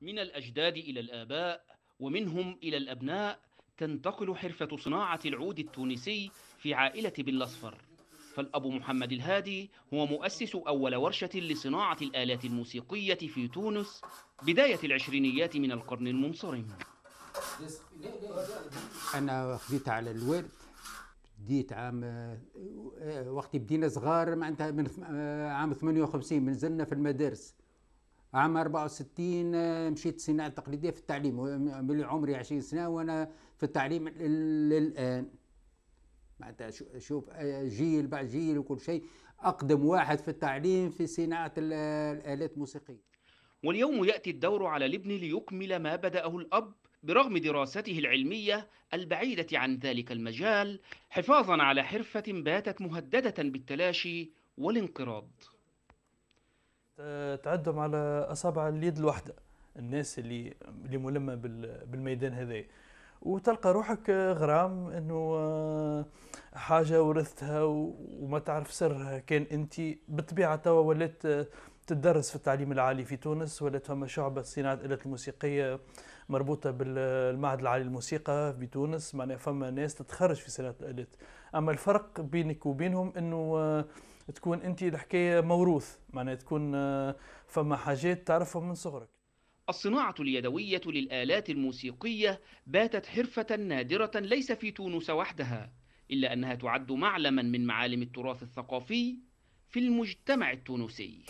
من الأجداد إلى الآباء ومنهم إلى الأبناء تنتقل حرفة صناعة العود التونسي في عائلة بالأصفر فالأب محمد الهادي هو مؤسس أول ورشة لصناعة الآلات الموسيقية في تونس بداية العشرينيات من القرن المنصرم أنا أخذت على الورد بديت عام وقت بدينا صغار معناتها من عام 58 منزلنا في المدارس عام 64 آه، مشيت الصناعه التقليديه في التعليم ملي عمري 20 سنه وانا في التعليم للان آه، معناتها شوف آه، جيل بعد جيل وكل شيء اقدم واحد في التعليم في صناعه الالات الموسيقيه واليوم ياتي الدور على الابن ليكمل ما بداه الاب برغم دراسته العلميه البعيده عن ذلك المجال حفاظا على حرفه باتت مهدده بالتلاشي والانقراض آه، تعدهم على اصابع اليد الواحده الناس اللي اللي ملمه بالميدان هذا وتلقى روحك غرام انه آه، حاجه ورثتها وما تعرف سرها كان انت بالطبيعه توا ولات آه، تدرس في التعليم العالي في تونس ولات فما شعبة صناعة الآلات الموسيقية مربوطة بالمعهد العالي للموسيقى بتونس معناها فما ناس تتخرج في صناعة الآلات أما الفرق بينك وبينهم أنه تكون انت الحكايه موروث معناها تكون آه، فما حاجات تعرفها من صغرك الصناعة اليدوية للآلات الموسيقية باتت حرفة نادرة ليس في تونس وحدها، إلا أنها تعد معلما من معالم التراث الثقافي في المجتمع التونسي.